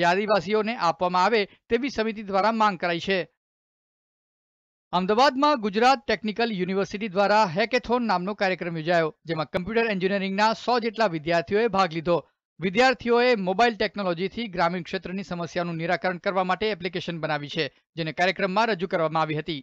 જાદીવાસીઓને આપવામાં આવે તેવી સમિતિ દ્વારા માંગ કરાઈ છે અમદાવાદમાં ગુજરાત ટેકનિકલ યુનિવર્સિટી દ્વારા હેકેથોન નામનો કાર્યક્રમ યોજાયો જેમાં કમ્પ્યુટર એન્જિનિયરિંગના 100 જેટલા વિદ્યાર્થીઓએ ભાગ લીધો વિદ્યાર્થીઓએ મોબાઈલ ટેકનોલોજીથી ગ્રામીણ ક્ષેત્રની સમસ્યાનું નિરાકરણ કરવા માટે એપ્લિકેશન બનાવી છે જેને કાર્યક્રમમાં રજૂ કરવામાં આવી હતી